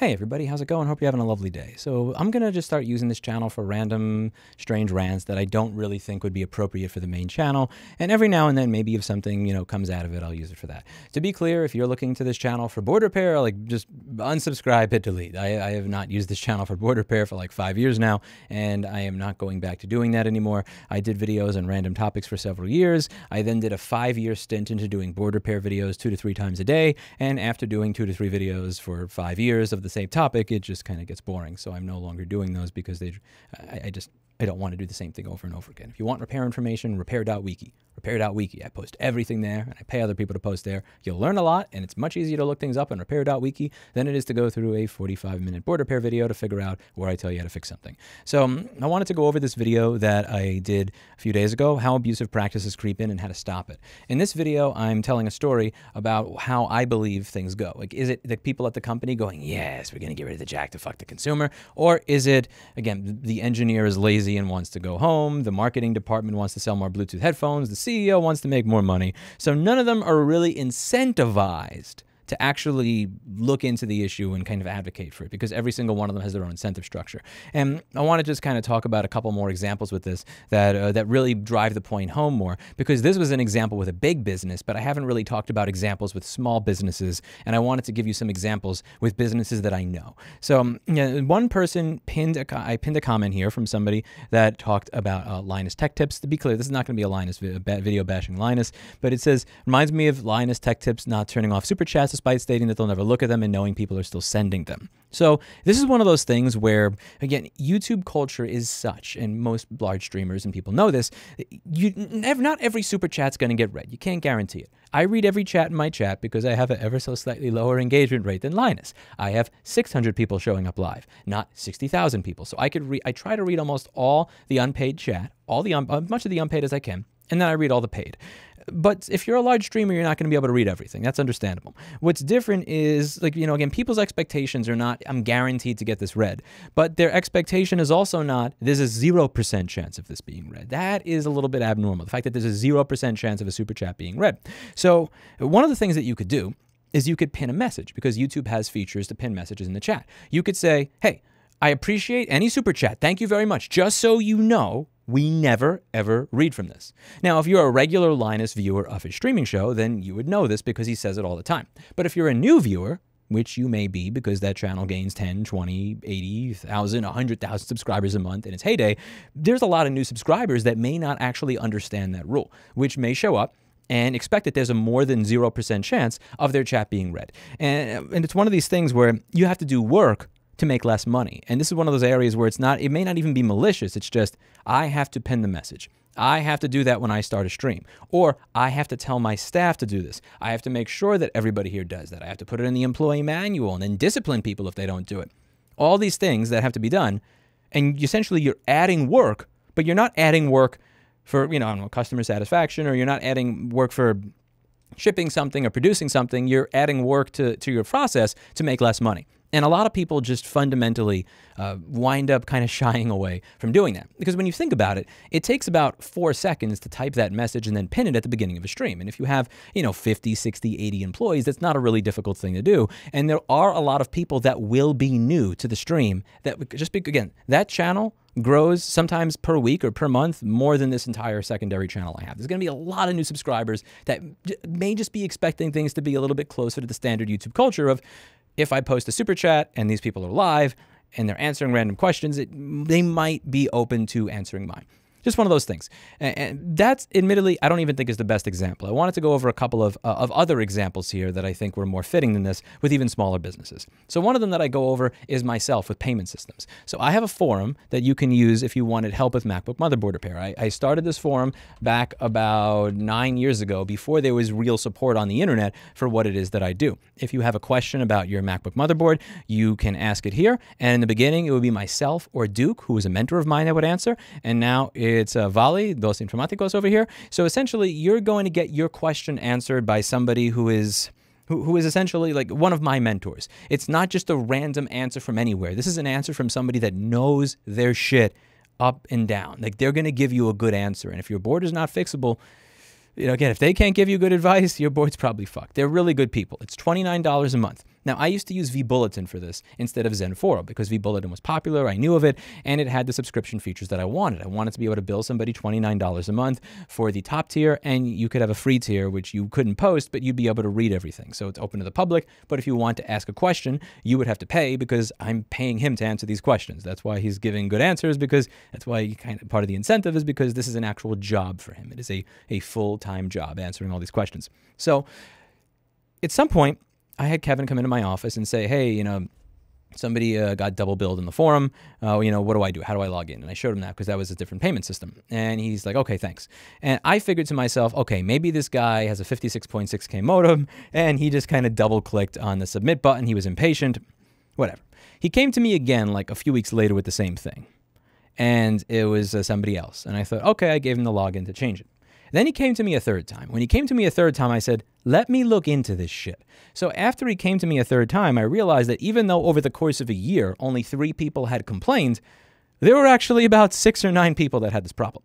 Hey everybody, how's it going? Hope you're having a lovely day. So I'm gonna just start using this channel for random strange rants that I don't really think would be appropriate for the main channel. And every now and then, maybe if something, you know, comes out of it, I'll use it for that. To be clear, if you're looking to this channel for board repair, like just unsubscribe, hit delete. I, I have not used this channel for board repair for like five years now, and I am not going back to doing that anymore. I did videos on random topics for several years. I then did a five-year stint into doing board repair videos two to three times a day. And after doing two to three videos for five years of the the same topic, it just kind of gets boring. So I'm no longer doing those because they, I, I just I don't want to do the same thing over and over again. If you want repair information, repair.wiki. Repair.wiki. I post everything there and I pay other people to post there. You'll learn a lot and it's much easier to look things up on repair.wiki than it is to go through a 45 minute board repair video to figure out where I tell you how to fix something. So um, I wanted to go over this video that I did a few days ago how abusive practices creep in and how to stop it. In this video, I'm telling a story about how I believe things go. Like, is it the people at the company going, yes, we're going to get rid of the jack to fuck the consumer? Or is it, again, the engineer is lazy Ian wants to go home. The marketing department wants to sell more Bluetooth headphones. The CEO wants to make more money. So none of them are really incentivized to actually look into the issue and kind of advocate for it because every single one of them has their own incentive structure. And I want to just kind of talk about a couple more examples with this that uh, that really drive the point home more because this was an example with a big business, but I haven't really talked about examples with small businesses, and I wanted to give you some examples with businesses that I know. So um, you know, one person pinned a, I pinned a comment here from somebody that talked about uh, Linus Tech Tips. To be clear, this is not going to be a Linus video bashing Linus, but it says reminds me of Linus Tech Tips not turning off super chats despite stating that they'll never look at them and knowing people are still sending them. So, this is one of those things where, again, YouTube culture is such, and most large streamers and people know this, you not every super chat's going to get read. You can't guarantee it. I read every chat in my chat because I have an ever so slightly lower engagement rate than Linus. I have 600 people showing up live, not 60,000 people. So I could read, I try to read almost all the unpaid chat, all the un- uh, much of the unpaid as I can, and then I read all the paid. But if you're a large streamer, you're not going to be able to read everything. That's understandable. What's different is, like, you know, again, people's expectations are not, I'm guaranteed to get this read. But their expectation is also not, there's a 0% chance of this being read. That is a little bit abnormal. The fact that there's a 0% chance of a super chat being read. So, one of the things that you could do is you could pin a message because YouTube has features to pin messages in the chat. You could say, hey, I appreciate any super chat. Thank you very much. Just so you know, we never, ever read from this. Now, if you're a regular Linus viewer of his streaming show, then you would know this because he says it all the time. But if you're a new viewer, which you may be because that channel gains 10, 20, 80,000, 100,000 subscribers a month in its heyday, there's a lot of new subscribers that may not actually understand that rule, which may show up and expect that there's a more than 0% chance of their chat being read. And, and it's one of these things where you have to do work to make less money. And this is one of those areas where it's not, it may not even be malicious. It's just, I have to pin the message. I have to do that when I start a stream. Or I have to tell my staff to do this. I have to make sure that everybody here does that. I have to put it in the employee manual and then discipline people if they don't do it. All these things that have to be done. And essentially, you're adding work, but you're not adding work for, you know, know customer satisfaction, or you're not adding work for shipping something or producing something. You're adding work to, to your process to make less money. And a lot of people just fundamentally uh, wind up kind of shying away from doing that. Because when you think about it, it takes about four seconds to type that message and then pin it at the beginning of a stream. And if you have, you know, 50, 60, 80 employees, that's not a really difficult thing to do. And there are a lot of people that will be new to the stream that just, be, again, that channel grows sometimes per week or per month more than this entire secondary channel I have. There's going to be a lot of new subscribers that may just be expecting things to be a little bit closer to the standard YouTube culture of if I post a super chat and these people are live and they're answering random questions, it, they might be open to answering mine. Just one of those things. And, and that's admittedly, I don't even think is the best example. I wanted to go over a couple of, uh, of other examples here that I think were more fitting than this with even smaller businesses. So one of them that I go over is myself with payment systems. So I have a forum that you can use if you wanted help with MacBook motherboard repair. I, I started this forum back about nine years ago before there was real support on the internet for what it is that I do. If you have a question about your MacBook motherboard, you can ask it here. And in the beginning, it would be myself or Duke, who was a mentor of mine, that would answer. And now it's uh, Vale, Dos Informaticos over here. So essentially, you're going to get your question answered by somebody who is who is essentially like one of my mentors. It's not just a random answer from anywhere. This is an answer from somebody that knows their shit up and down. Like they're going to give you a good answer. And if your board is not fixable, you know, again, if they can't give you good advice, your board's probably fucked. They're really good people. It's $29 a month. Now, I used to use vBulletin for this instead of Zenforo because vBulletin was popular, I knew of it, and it had the subscription features that I wanted. I wanted to be able to bill somebody $29 a month for the top tier, and you could have a free tier, which you couldn't post, but you'd be able to read everything. So it's open to the public, but if you want to ask a question, you would have to pay because I'm paying him to answer these questions. That's why he's giving good answers because that's why kind of part of the incentive is because this is an actual job for him. It is a, a full-time job answering all these questions. So at some point, I had Kevin come into my office and say, hey, you know, somebody uh, got double billed in the forum. Uh, you know, what do I do? How do I log in? And I showed him that because that was a different payment system. And he's like, okay, thanks. And I figured to myself, okay, maybe this guy has a 56.6K modem and he just kind of double clicked on the submit button. He was impatient, whatever. He came to me again like a few weeks later with the same thing. And it was uh, somebody else. And I thought, okay, I gave him the login to change it. Then he came to me a third time. When he came to me a third time, I said, let me look into this shit. So after he came to me a third time, I realized that even though over the course of a year only three people had complained, there were actually about six or nine people that had this problem.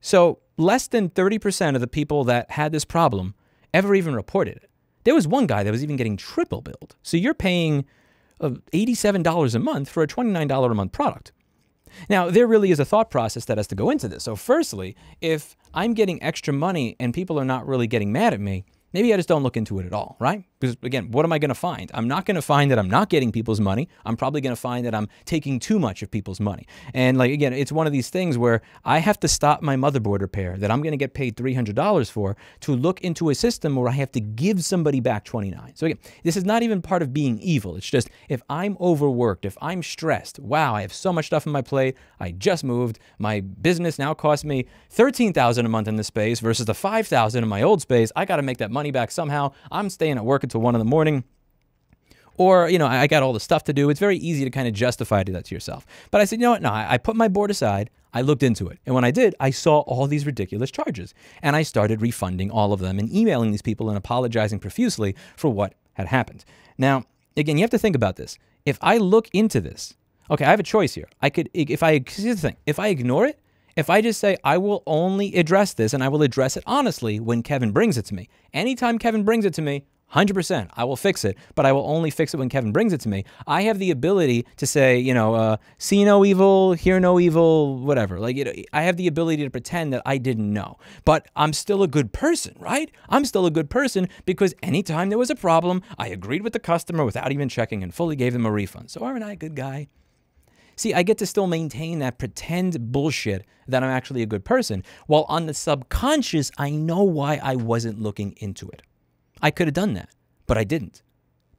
So less than 30% of the people that had this problem ever even reported it. There was one guy that was even getting triple billed. So you're paying uh, $87 a month for a $29 a month product. Now, there really is a thought process that has to go into this. So, firstly, if I'm getting extra money and people are not really getting mad at me, maybe I just don't look into it at all, right? Because again, what am I going to find? I'm not going to find that I'm not getting people's money. I'm probably going to find that I'm taking too much of people's money. And like again, it's one of these things where I have to stop my motherboard repair that I'm going to get paid $300 for to look into a system where I have to give somebody back 29. So again, this is not even part of being evil. It's just if I'm overworked, if I'm stressed, wow, I have so much stuff on my plate. I just moved. My business now costs me 13,000 a month in this space versus the 5,000 in my old space. I got to make that money back somehow. I'm staying at work to one in the morning or you know I, got all the stuff to do it's very easy to kind of justify that to yourself but i said you know what no I, put my board aside i looked into it and when i did i saw all these ridiculous charges and i started refunding all of them and emailing these people and apologizing profusely for what had happened now again you have to think about this if i look into this okay i have a choice here i could if i here's the thing if i ignore it if I just say, I will only address this and I will address it honestly when Kevin brings it to me. Anytime Kevin brings it to me, 100%. I will fix it, but I will only fix it when Kevin brings it to me. I have the ability to say, you know, uh, see no evil, hear no evil, whatever. Like, you know, I have the ability to pretend that I didn't know, but I'm still a good person, right? I'm still a good person because anytime there was a problem, I agreed with the customer without even checking and fully gave them a refund. So aren't I a good guy? See, I get to still maintain that pretend bullshit that I'm actually a good person, while on the subconscious, I know why I wasn't looking into it. I could have done that, but I didn't.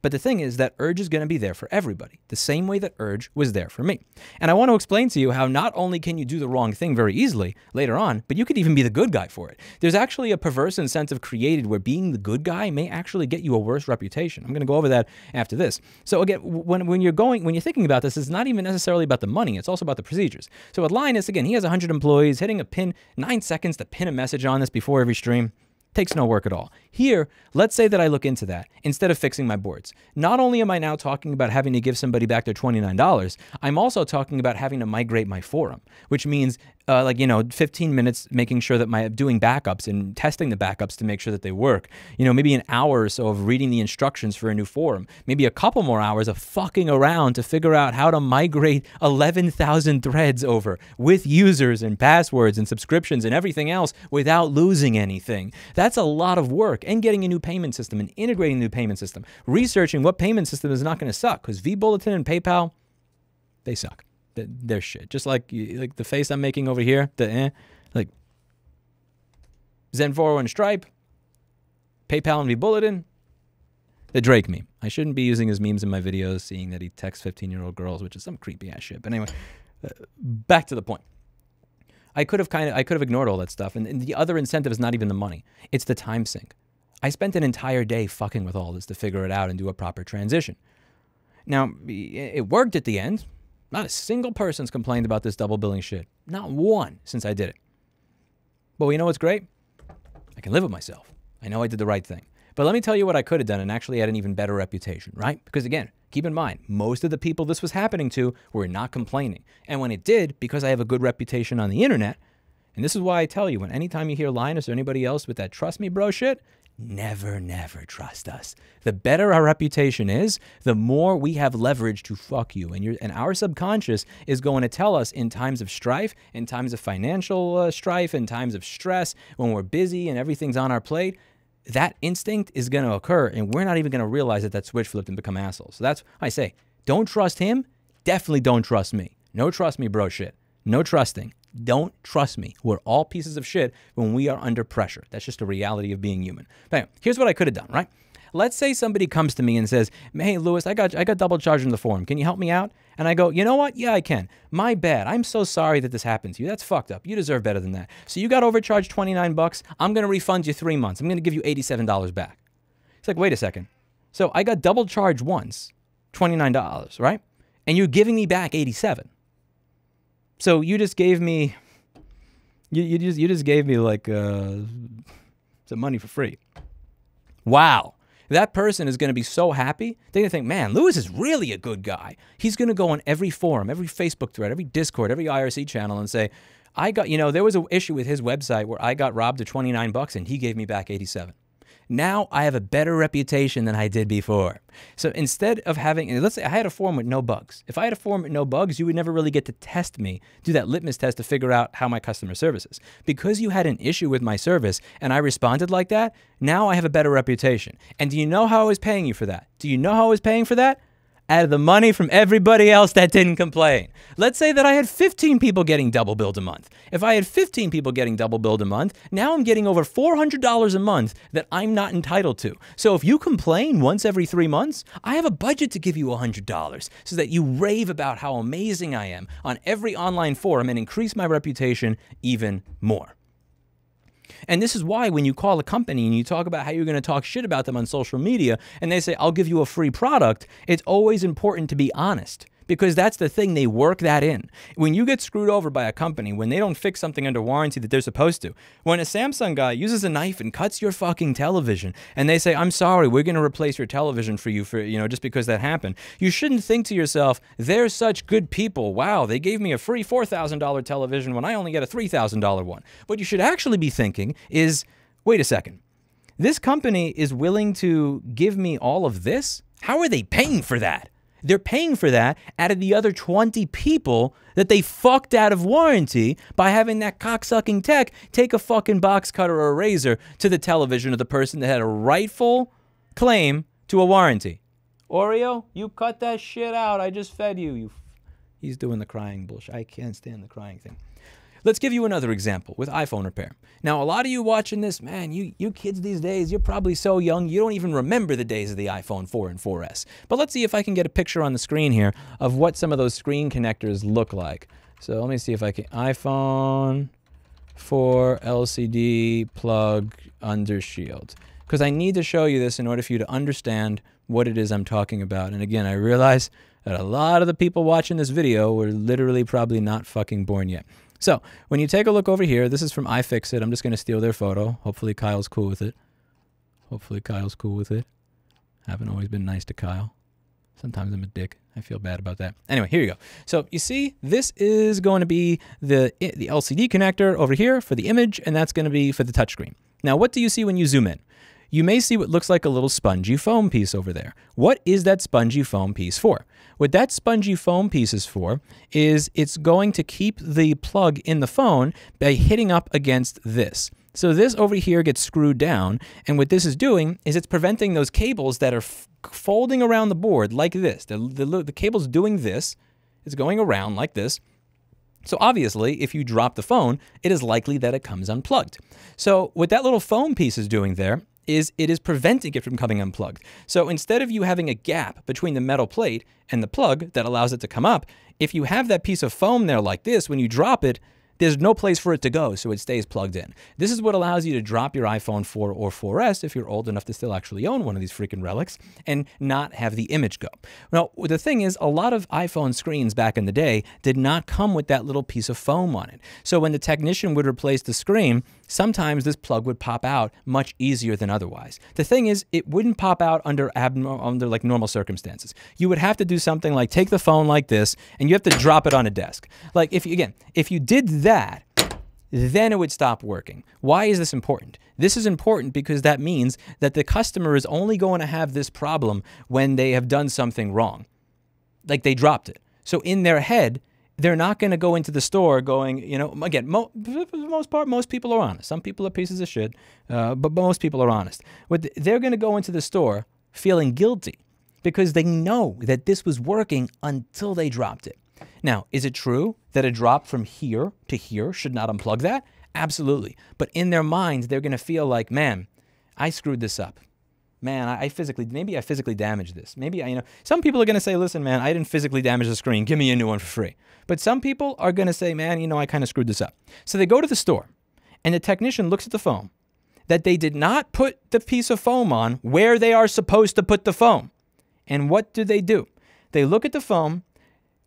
But the thing is, that urge is going to be there for everybody, the same way that urge was there for me. And I want to explain to you how not only can you do the wrong thing very easily later on, but you could even be the good guy for it. There's actually a perverse incentive created where being the good guy may actually get you a worse reputation. I'm going to go over that after this. So again, when, when you're going, when you're thinking about this, it's not even necessarily about the money, it's also about the procedures. So with Linus, again, he has 100 employees, hitting a pin, nine seconds to pin a message on this before every stream. Takes no work at all. Here, let's say that I look into that instead of fixing my boards. Not only am I now talking about having to give somebody back their $29, I'm also talking about having to migrate my forum, which means uh, like you know 15 minutes making sure that my doing backups and testing the backups to make sure that they work you know maybe an hour or so of reading the instructions for a new forum. maybe a couple more hours of fucking around to figure out how to migrate 11,000 threads over with users and passwords and subscriptions and everything else without losing anything that's a lot of work and getting a new payment system and integrating the new payment system researching what payment system is not going to suck because VBulletin and paypal they suck their shit. Just like like the face I'm making over here, the eh, like Zen 401 Stripe, PayPal and vBulletin, the Drake meme. I shouldn't be using his memes in my videos, seeing that he texts 15 year old girls, which is some creepy ass shit. But anyway, uh, back to the point. I could have kind of I could have ignored all that stuff, and, and the other incentive is not even the money; it's the time sink. I spent an entire day fucking with all this to figure it out and do a proper transition. Now, it worked at the end. Not a single person's complained about this double billing shit. Not one since I did it. But you know what's great? I can live with myself. I know I did the right thing. But let me tell you what I could have done and actually had an even better reputation, right? Because again, keep in mind, most of the people this was happening to were not complaining. And when it did, because I have a good reputation on the internet, and this is why I tell you, when anytime you hear Linus or anybody else with that trust me bro shit, never, never trust us. The better our reputation is, the more we have leverage to fuck you. And, and our subconscious is going to tell us in times of strife, in times of financial uh, strife, in times of stress, when we're busy and everything's on our plate, that instinct is going to occur. And we're not even going to realize that that switch flipped and become assholes. So that's I say, don't trust him. Definitely don't trust me. No trust me, bro shit. No trusting don't trust me. We're all pieces of shit when we are under pressure. That's just a reality of being human. But anyway, here's what I could have done, right? Let's say somebody comes to me and says, "Hey, Lewis, I got I got double charged in the form. Can you help me out?" And I go, "You know what? Yeah, I can. My bad. I'm so sorry that this happened to you. That's fucked up. You deserve better than that. So you got overcharged 29 bucks. I'm gonna refund you three months. I'm gonna give you 87 dollars back." It's like, wait a second. So I got double charged once, $29, right? And you're giving me back 87. So you just gave me, you, you just you just gave me like uh, some money for free. Wow. That person is going to be so happy. They're going to think, man, Lewis is really a good guy. He's going to go on every forum, every Facebook thread, every Discord, every IRC channel and say, I got, you know, there was an issue with his website where I got robbed of 29 bucks and he gave me back 87. Now I have a better reputation than I did before. So instead of having, let's say I had a form with no bugs. If I had a form with no bugs, you would never really get to test me, do that litmus test to figure out how my customer service is. Because you had an issue with my service and I responded like that, now I have a better reputation. And do you know how I was paying you for that? Do you know how I was paying for that? out of the money from everybody else that didn't complain. Let's say that I had 15 people getting double billed a month. If I had 15 people getting double billed a month, now I'm getting over $400 a month that I'm not entitled to. So if you complain once every three months, I have a budget to give you $100 so that you rave about how amazing I am on every online forum and increase my reputation even more. And this is why when you call a company and you talk about how you're going to talk shit about them on social media and they say, I'll give you a free product, it's always important to be honest because that's the thing they work that in when you get screwed over by a company when they don't fix something under warranty that they're supposed to when a samsung guy uses a knife and cuts your fucking television and they say i'm sorry we're going to replace your television for you for you know just because that happened you shouldn't think to yourself they're such good people wow they gave me a free $4000 television when i only get a $3000 one what you should actually be thinking is wait a second this company is willing to give me all of this how are they paying for that they're paying for that out of the other 20 people that they fucked out of warranty by having that cocksucking tech take a fucking box cutter or a razor to the television of the person that had a rightful claim to a warranty. Oreo, you cut that shit out. I just fed you. You He's doing the crying bullshit. I can't stand the crying thing. Let's give you another example with iPhone repair. Now, a lot of you watching this, man, you, you kids these days, you're probably so young, you don't even remember the days of the iPhone 4 and 4S. But let's see if I can get a picture on the screen here of what some of those screen connectors look like. So let me see if I can, iPhone 4 LCD plug under shield. Because I need to show you this in order for you to understand what it is I'm talking about. And again, I realize that a lot of the people watching this video were literally probably not fucking born yet. So when you take a look over here, this is from iFixit. I'm just going to steal their photo. Hopefully Kyle's cool with it. Hopefully Kyle's cool with it. I haven't always been nice to Kyle. Sometimes I'm a dick. I feel bad about that. Anyway, here you go. So you see, this is going to be the, the LCD connector over here for the image, and that's going to be for the touchscreen. Now, what do you see when you zoom in? you may see what looks like a little spongy foam piece over there. What is that spongy foam piece for? What that spongy foam piece is for is it's going to keep the plug in the phone by hitting up against this. So this over here gets screwed down, and what this is doing is it's preventing those cables that are folding around the board like this. The, the, the cable's doing this, it's going around like this, so obviously, if you drop the phone, it is likely that it comes unplugged. So what that little foam piece is doing there is it is preventing it from coming unplugged. So instead of you having a gap between the metal plate and the plug that allows it to come up, if you have that piece of foam there like this, when you drop it, there's no place for it to go, so it stays plugged in. This is what allows you to drop your iPhone 4 or 4S if you're old enough to still actually own one of these freaking relics and not have the image go. Now, the thing is, a lot of iPhone screens back in the day did not come with that little piece of foam on it. So when the technician would replace the screen, sometimes this plug would pop out much easier than otherwise. The thing is, it wouldn't pop out under abnormal, under like normal circumstances. You would have to do something like take the phone like this and you have to drop it on a desk. Like if you, again, if you did that, then it would stop working. Why is this important? This is important because that means that the customer is only going to have this problem when they have done something wrong. Like they dropped it. So in their head, they're not going to go into the store going, you know, again, mo for the most part, most people are honest. Some people are pieces of shit, uh, but most people are honest. But they're going to go into the store feeling guilty because they know that this was working until they dropped it. Now, is it true that a drop from here to here should not unplug that? Absolutely. But in their minds, they're going to feel like, man, I screwed this up man, I, physically, maybe I physically damaged this. Maybe I, you know, some people are going to say, listen, man, I didn't physically damage the screen. Give me a new one for free. But some people are going to say, man, you know, I kind of screwed this up. So they go to the store and the technician looks at the foam that they did not put the piece of foam on where they are supposed to put the foam. And what do they do? They look at the foam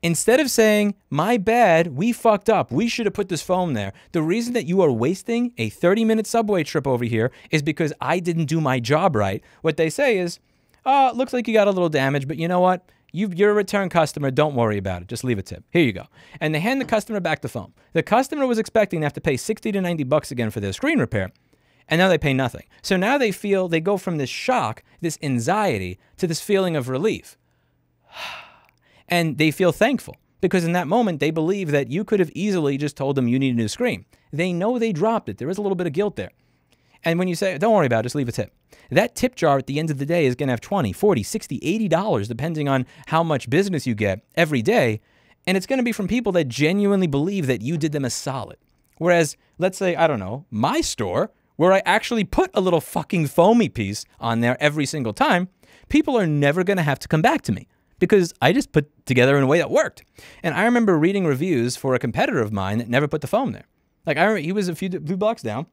Instead of saying, my bad, we fucked up, we should have put this foam there, the reason that you are wasting a 30 minute subway trip over here is because I didn't do my job right. What they say is, oh, looks like you got a little damage, but you know what? you are a return customer. Don't worry about it. Just leave a tip. Here you go. And they hand the customer back the phone. The customer was expecting to have to pay 60 to 90 bucks again for their screen repair. And now they pay nothing. So now they feel they go from this shock, this anxiety, to this feeling of relief. And they feel thankful because in that moment they believe that you could have easily just told them you need a new screen. They know they dropped it. There is a little bit of guilt there. And when you say, don't worry about it, just leave a tip. That tip jar at the end of the day is going to have 20, 40, 60, 80 dollars depending on how much business you get every day, and it's going to be from people that genuinely believe that you did them a solid. Whereas, let's say, I don't know, my store where I actually put a little fucking foamy piece on there every single time, people are never going to have to come back to me because I just put together in a way that worked. And I remember reading reviews for a competitor of mine that never put the foam there. Like I remember he was a few blue blocks down.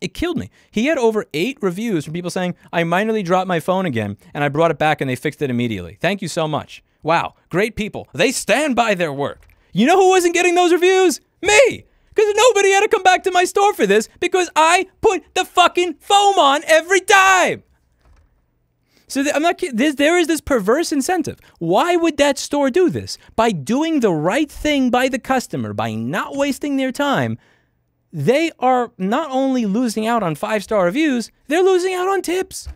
It killed me. He had over eight reviews from people saying, I minorly dropped my phone again and I brought it back and they fixed it immediately. Thank you so much. Wow, great people. They stand by their work. You know who wasn't getting those reviews? Me! Because nobody had to come back to my store for this because I put the fucking foam on every time! So I'm not there is this perverse incentive. Why would that store do this? By doing the right thing by the customer, by not wasting their time, they are not only losing out on five star reviews, they're losing out on tips.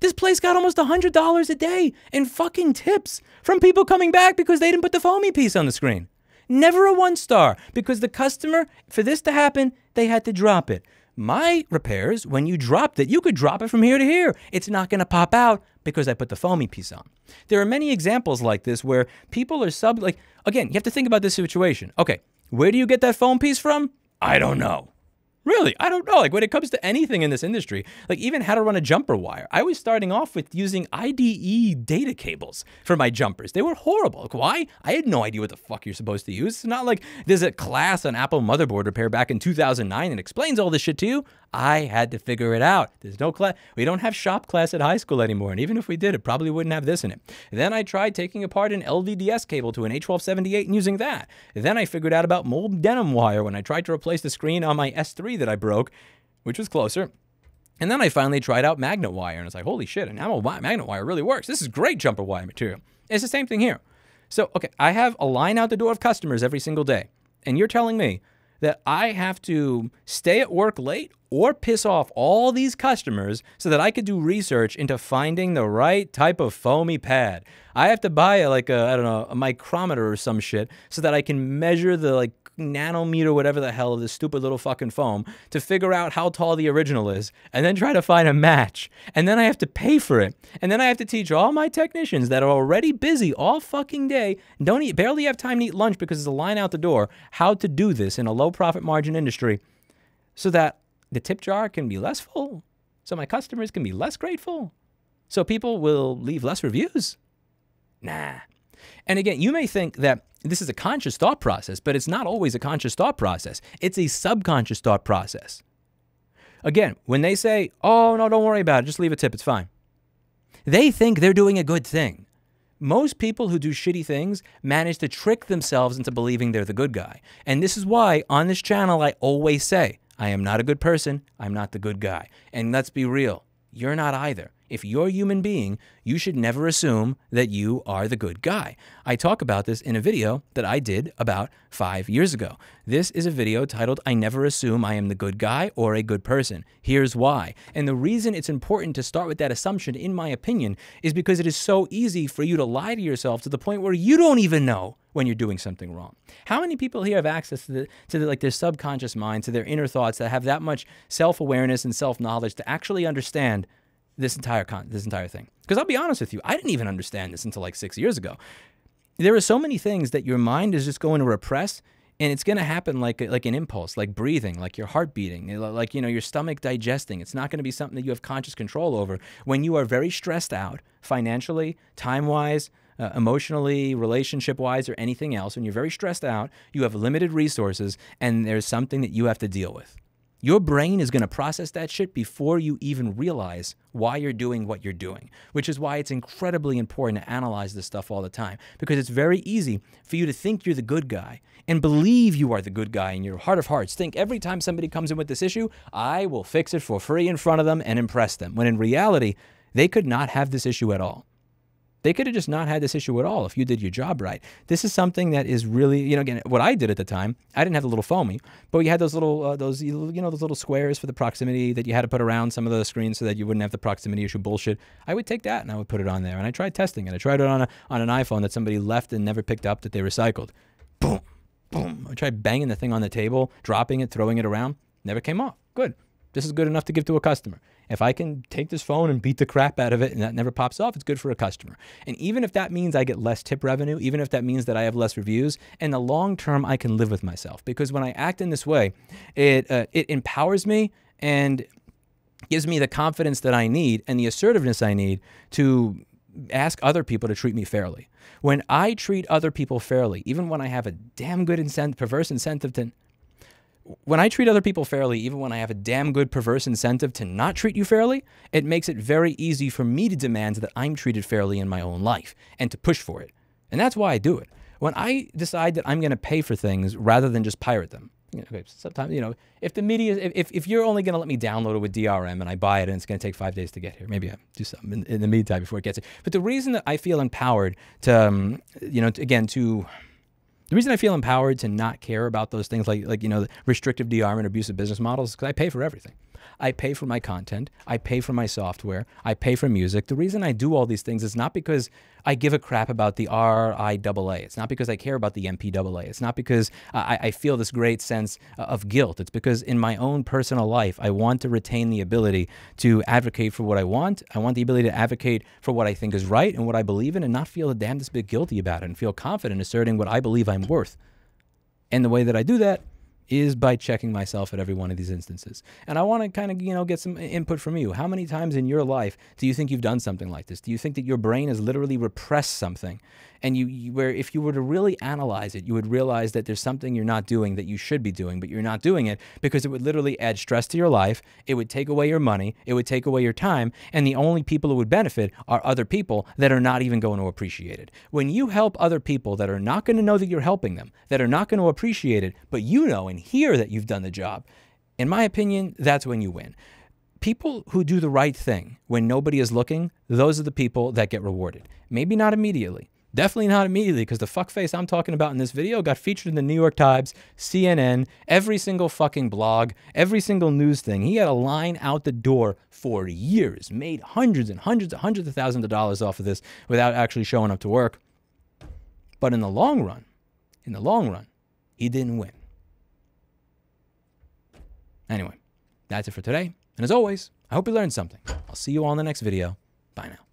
This place got almost $100 a day in fucking tips from people coming back because they didn't put the foamy piece on the screen. Never a one star because the customer, for this to happen, they had to drop it. My repairs, when you dropped it, you could drop it from here to here. It's not going to pop out because I put the foamy piece on. There are many examples like this where people are sub, like, again, you have to think about this situation. Okay, where do you get that foam piece from? I don't know. Really, I don't know. Like when it comes to anything in this industry, like even how to run a jumper wire, I was starting off with using IDE data cables for my jumpers. They were horrible. Like, why? I had no idea what the fuck you're supposed to use. It's not like there's a class on Apple motherboard repair back in 2009 that explains all this shit to you. I had to figure it out. There's no class. We don't have shop class at high school anymore. And even if we did, it probably wouldn't have this in it. Then I tried taking apart an LVDS cable to an A1278 and using that. Then I figured out about mold denim wire when I tried to replace the screen on my S3 that I broke, which was closer. And then I finally tried out magnet wire and it's like, holy shit, enamel magnet wire really works. This is great jumper wire material. It's the same thing here. So, okay, I have a line out the door of customers every single day. And you're telling me that I have to stay at work late or piss off all these customers so that I could do research into finding the right type of foamy pad. I have to buy like a, I don't know, a micrometer or some shit so that I can measure the like nanometer, whatever the hell, of this stupid little fucking foam to figure out how tall the original is and then try to find a match. And then I have to pay for it. And then I have to teach all my technicians that are already busy all fucking day, don't eat, barely have time to eat lunch because there's a line out the door, how to do this in a low profit margin industry so that the tip jar can be less full, so my customers can be less grateful, so people will leave less reviews? Nah. And again, you may think that this is a conscious thought process, but it's not always a conscious thought process. It's a subconscious thought process. Again, when they say, oh, no, don't worry about it, just leave a tip, it's fine. They think they're doing a good thing. Most people who do shitty things manage to trick themselves into believing they're the good guy. And this is why on this channel I always say I am not a good person. I'm not the good guy. And let's be real, you're not either if you're a human being, you should never assume that you are the good guy. I talk about this in a video that I did about five years ago. This is a video titled, I Never Assume I Am the Good Guy or a Good Person. Here's why. And the reason it's important to start with that assumption, in my opinion, is because it is so easy for you to lie to yourself to the point where you don't even know when you're doing something wrong. How many people here have access to the, to the, like their subconscious mind, to their inner thoughts that have that much self-awareness and self-knowledge to actually understand this entire con this entire thing. Because I'll be honest with you, I didn't even understand this until like six years ago. There are so many things that your mind is just going to repress, and it's going to happen like like an impulse, like breathing, like your heart beating, like you know your stomach digesting. It's not going to be something that you have conscious control over when you are very stressed out financially, time wise. Uh, emotionally, relationship wise, or anything else, when you're very stressed out, you have limited resources, and there's something that you have to deal with. Your brain is going to process that shit before you even realize why you're doing what you're doing, which is why it's incredibly important to analyze this stuff all the time because it's very easy for you to think you're the good guy and believe you are the good guy in your heart of hearts. Think every time somebody comes in with this issue, I will fix it for free in front of them and impress them, when in reality, they could not have this issue at all. They could have just not had this issue at all if you did your job right. This is something that is really, you know, again, what I did at the time, I didn't have the little foamy, but you had those little, uh, those, you know, those little squares for the proximity that you had to put around some of the screens so that you wouldn't have the proximity issue bullshit. I would take that and I would put it on there. And I tried testing it. I tried it on, a, on an iPhone that somebody left and never picked up that they recycled. Boom, boom. I tried banging the thing on the table, dropping it, throwing it around. Never came off. Good. This is good enough to give to a customer. If I can take this phone and beat the crap out of it and that never pops off, it's good for a customer. And even if that means I get less tip revenue, even if that means that I have less reviews, in the long term, I can live with myself because when I act in this way, it, uh, it empowers me and gives me the confidence that I need and the assertiveness I need to ask other people to treat me fairly. When I treat other people fairly, even when I have a damn good incentive, perverse incentive to when I treat other people fairly, even when I have a damn good perverse incentive to not treat you fairly, it makes it very easy for me to demand that I'm treated fairly in my own life and to push for it. And that's why I do it. When I decide that I'm going to pay for things rather than just pirate them, sometimes, you know, if the media, if, if you're only going to let me download it with DRM and I buy it and it's going to take five days to get here, maybe I do something in, in the meantime before it gets here. But the reason that I feel empowered to, um, you know, to, again, to, the reason I feel empowered to not care about those things like like you know restrictive DRM and abusive business models is because I pay for everything. I pay for my content, I pay for my software, I pay for music. The reason I do all these things is not because I give a crap about the RIAA. It's not because I care about the MPAA. It's not because I, I feel this great sense of guilt. It's because in my own personal life, I want to retain the ability to advocate for what I want. I want the ability to advocate for what I think is right and what I believe in and not feel a damnedest bit guilty about it and feel confident asserting what I believe I'm worth. And the way that I do that is by checking myself at every one of these instances. And I want to kind of, you know, get some input from you. How many times in your life do you think you've done something like this? Do you think that your brain has literally repressed something and you, you, where if you were to really analyze it you would realize that there's something you're not doing that you should be doing but you're not doing it because it would literally add stress to your life it would take away your money it would take away your time and the only people who would benefit are other people that are not even going to appreciate it when you help other people that are not going to know that you're helping them that are not going to appreciate it but you know and hear that you've done the job in my opinion that's when you win people who do the right thing when nobody is looking, those are the people that get rewarded. Maybe not immediately, Definitely not immediately, because the fuckface I'm talking about in this video got featured in the New York Times, CNN, every single fucking blog, every single news thing. He had a line out the door for years, made hundreds and hundreds and hundreds of thousands of dollars off of this without actually showing up to work. But in the long run, in the long run, he didn't win. Anyway, that's it for today. And as always, I hope you learned something. I'll see you all in the next video. Bye now.